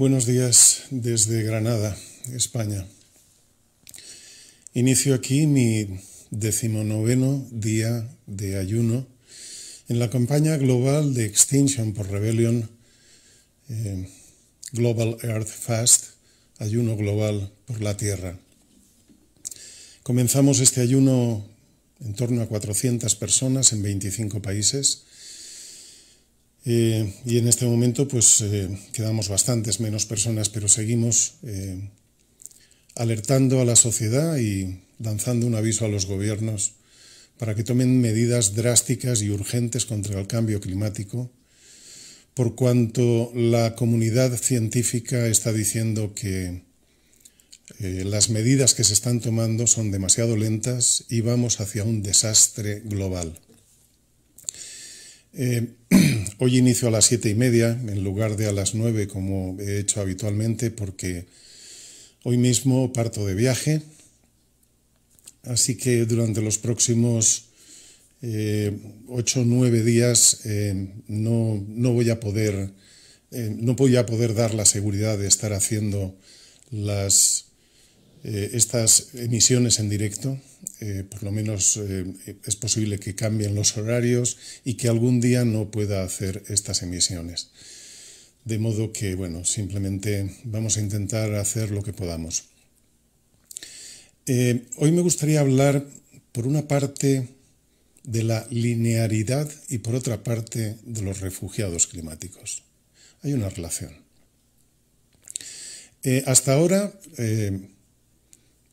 Buenos días desde Granada, España. Inicio aquí mi decimonoveno día de ayuno en la campaña global de Extinction por Rebellion, eh, Global Earth Fast, ayuno global por la Tierra. Comenzamos este ayuno en torno a 400 personas en 25 países eh, y en este momento pues eh, quedamos bastantes menos personas, pero seguimos eh, alertando a la sociedad y lanzando un aviso a los gobiernos para que tomen medidas drásticas y urgentes contra el cambio climático, por cuanto la comunidad científica está diciendo que las medidas que se están tomando son demasiado lentas y vamos hacia un desastre global. Hoy inicio a las siete y media en lugar de a las nueve como he hecho habitualmente porque hoy mismo parto de viaje. Así que durante los próximos eh, ocho o nueve días eh, no, voy a poder eh, no voy a poder dar la seguridad de estar haciendo las, estas emisiones en directo eh, por lo menos eh, es posible que cambien los horarios y que algún día no pueda hacer estas emisiones. De modo que, bueno, simplemente vamos a intentar hacer lo que podamos. Eh, hoy me gustaría hablar, por una parte, de la linearidad y por otra parte, de los refugiados climáticos. Hay una relación. hasta ahora,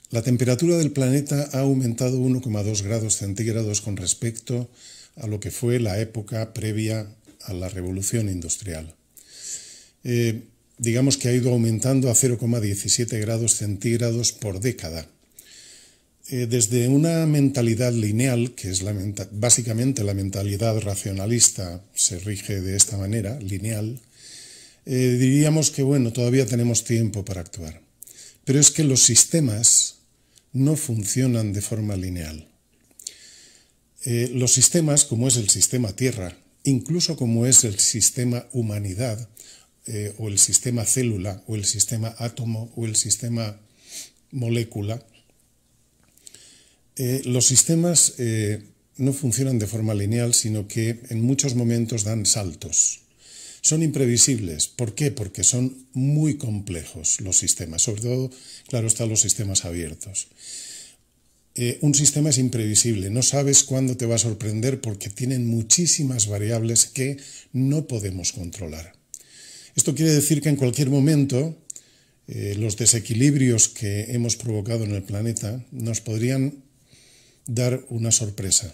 la temperatura del planeta ha aumentado 1,2 grados centígrados con respecto a lo que fue la época previa a la revolución industrial. Eh, digamos que ha ido aumentando a 0,17 grados centígrados por década. Eh, desde una mentalidad lineal, que es básicamente la mentalidad racionalista, se rige de esta manera, lineal, eh, diríamos que bueno, todavía tenemos tiempo para actuar. Pero es que los sistemas no funcionan de forma lineal. Eh, los sistemas, como es el sistema Tierra, incluso como es el sistema humanidad, eh, o el sistema célula, o el sistema átomo, o el sistema molécula, eh, los sistemas no funcionan de forma lineal, sino que en muchos momentos dan saltos. Son imprevisibles. ¿Por qué? Porque son muy complejos los sistemas, sobre todo, claro, están los sistemas abiertos. Eh, un sistema es imprevisible, no sabes cuándo te va a sorprender porque tienen muchísimas variables que no podemos controlar. Esto quiere decir que en cualquier momento eh, los desequilibrios que hemos provocado en el planeta nos podrían dar una sorpresa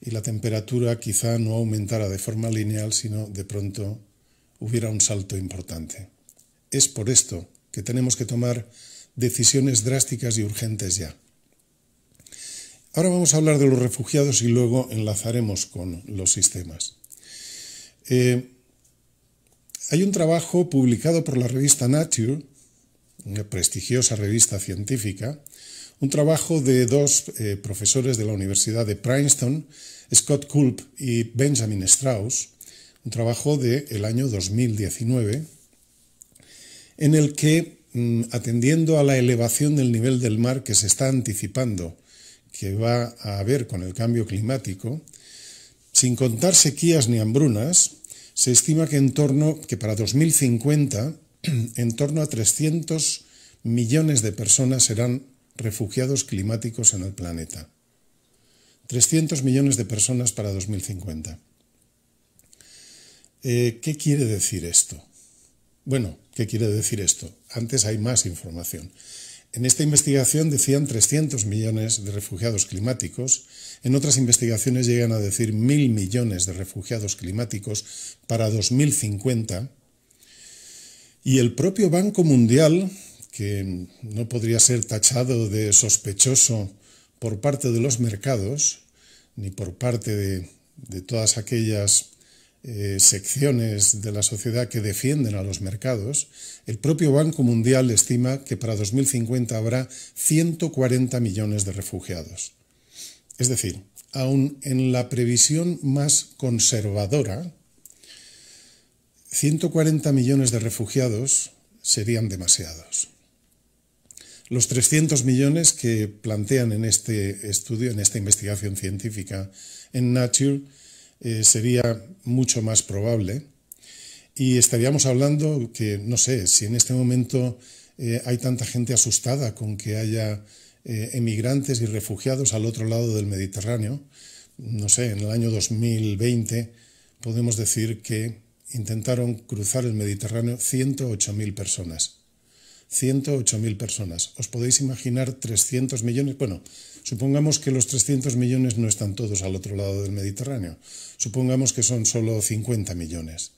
y la temperatura quizá no aumentara de forma lineal, sino de pronto hubiera un salto importante. Es por esto que tenemos que tomar decisiones drásticas y urgentes ya. Ahora vamos a hablar de los refugiados y luego enlazaremos con los sistemas. Eh, hay un trabajo publicado por la revista Nature, una prestigiosa revista científica, un trabajo de dos eh, profesores de la Universidad de Princeton, Scott Culp y Benjamin Strauss, un trabajo del año 2019, en el que, mm, atendiendo a la elevación del nivel del mar que se está anticipando, que va a haber con el cambio climático, sin contar sequías ni hambrunas, se estima que en torno que para 2050 en torno a 300 millones de personas serán refugiados climáticos en el planeta. 300 millones de personas para 2050. Eh, ¿Qué quiere decir esto? Bueno, ¿qué quiere decir esto? Antes hay más información. En esta investigación decían 300 millones de refugiados climáticos, en otras investigaciones llegan a decir mil millones de refugiados climáticos para 2050, y el propio Banco Mundial, que no podría ser tachado de sospechoso por parte de los mercados, ni por parte de todas aquellas eh, secciones de la sociedad que defienden a los mercados, el propio Banco Mundial estima que para 2050 habrá 140 millones de refugiados. Es decir, aún en la previsión más conservadora, 140 millones de refugiados serían demasiados. Los 300 millones que plantean en este estudio, en esta investigación científica en Nature, eh, sería mucho más probable. Y estaríamos hablando que, no sé, si en este momento eh, hay tanta gente asustada con que haya eh, emigrantes y refugiados al otro lado del Mediterráneo, no sé, en el año 2020 podemos decir que intentaron cruzar el Mediterráneo 108.000 personas. 108.000 personas. Os podéis imaginar 300 millones, bueno, supongamos que los 300 millones no están todos al otro lado del Mediterráneo, supongamos que son solo 50 millones.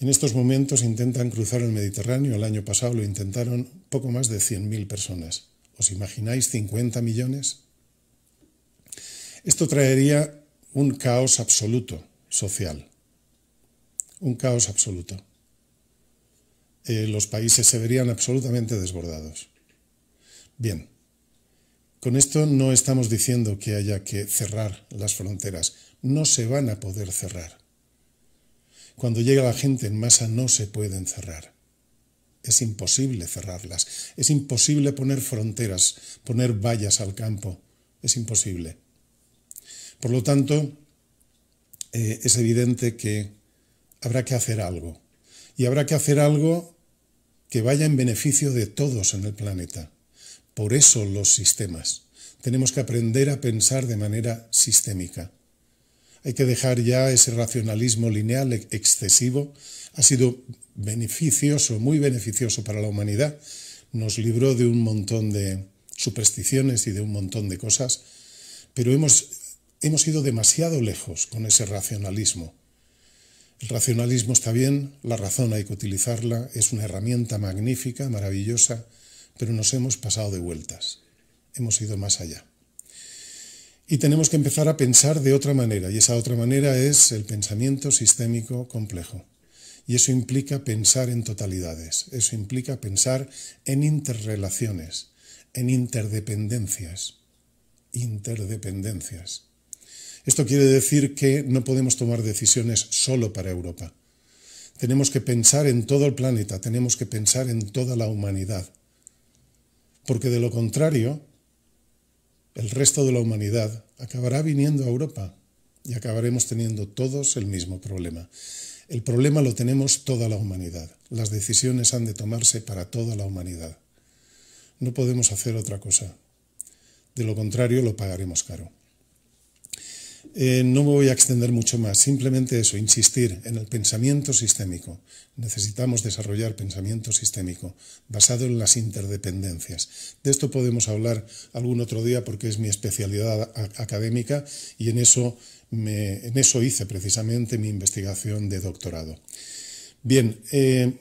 En estos momentos intentan cruzar el Mediterráneo, el año pasado lo intentaron poco más de 100.000 personas. ¿Os imagináis 50 millones? Esto traería un caos absoluto social, un caos absoluto. Eh, los países se verían absolutamente desbordados. Bien, con esto no estamos diciendo que haya que cerrar las fronteras, no se van a poder cerrar. Cuando llega la gente en masa no se pueden cerrar. Es imposible cerrarlas, es imposible poner fronteras, poner vallas al campo, es imposible. Por lo tanto, eh, es evidente que habrá que hacer algo. Y habrá que hacer algo que vaya en beneficio de todos en el planeta. Por eso los sistemas. Tenemos que aprender a pensar de manera sistémica. Hay que dejar ya ese racionalismo lineal e-, excesivo. Ha sido beneficioso, muy beneficioso para la humanidad. Nos libró de un montón de supersticiones y de un montón de cosas, pero hemos, hemos ido demasiado lejos con ese racionalismo. El racionalismo está bien, la razón hay que utilizarla, es una herramienta magnífica, maravillosa, pero nos hemos pasado de vueltas, hemos ido más allá. Y tenemos que empezar a pensar de otra manera, y esa otra manera es el pensamiento sistémico complejo. Y eso implica pensar en totalidades, eso implica pensar en interrelaciones, en interdependencias, interdependencias. Esto quiere decir que no podemos tomar decisiones solo para Europa. Tenemos que pensar en todo el planeta, tenemos que pensar en toda la humanidad. Porque de lo contrario, el resto de la humanidad acabará viniendo a Europa y acabaremos teniendo todos el mismo problema. El problema lo tenemos toda la humanidad. Las decisiones han de tomarse para toda la humanidad. No podemos hacer otra cosa. De lo contrario, lo pagaremos caro. Eh, no me voy a extender mucho más, simplemente eso, insistir en el pensamiento sistémico. Necesitamos desarrollar pensamiento sistémico basado en las interdependencias. De esto podemos hablar algún otro día porque es mi especialidad académica y en eso, en eso hice precisamente mi investigación de doctorado. Bien, eh,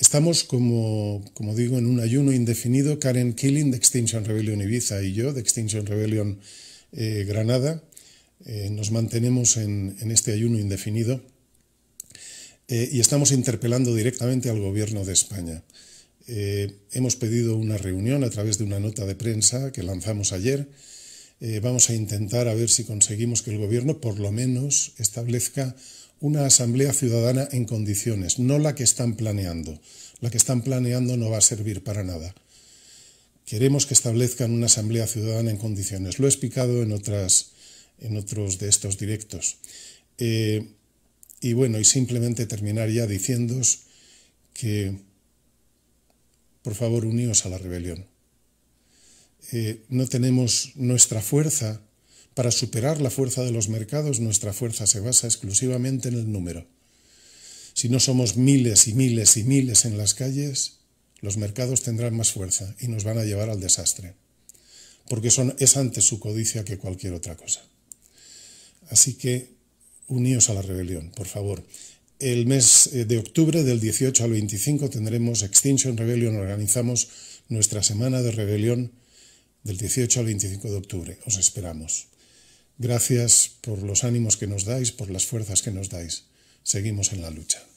Estamos, como, como, digo, en un ayuno indefinido. Karen Killing de Extinction Rebellion Ibiza y yo de Extinction Rebellion eh, Granada. Eh, nos mantenemos en, este ayuno indefinido eh, y estamos interpelando directamente al Gobierno de España. hemos pedido una reunión a través de una nota de prensa que lanzamos ayer. vamos a intentar a ver si conseguimos que el Gobierno por lo menos establezca una asamblea ciudadana en condiciones, no la que están planeando. La que están planeando no va a servir para nada. Queremos que establezcan una asamblea ciudadana en condiciones. Lo he explicado en, otras, en otros de estos directos. Eh, y bueno, y simplemente terminar ya diciéndos que, por favor, uníos a la rebelión. Eh, no tenemos nuestra fuerza, para superar la fuerza de los mercados, nuestra fuerza se basa exclusivamente en el número. Si no somos miles y miles y miles en las calles, los mercados tendrán más fuerza y nos van a llevar al desastre, porque son, es antes su codicia que cualquier otra cosa. Así que uníos a la rebelión, por favor. El mes eh, de octubre del 18 al 25 tendremos Extinction Rebellion, organizamos nuestra semana de rebelión del 18 al 25 de octubre. Os esperamos. Gracias por los ánimos que nos dais, por las fuerzas que nos dais. Seguimos en la lucha.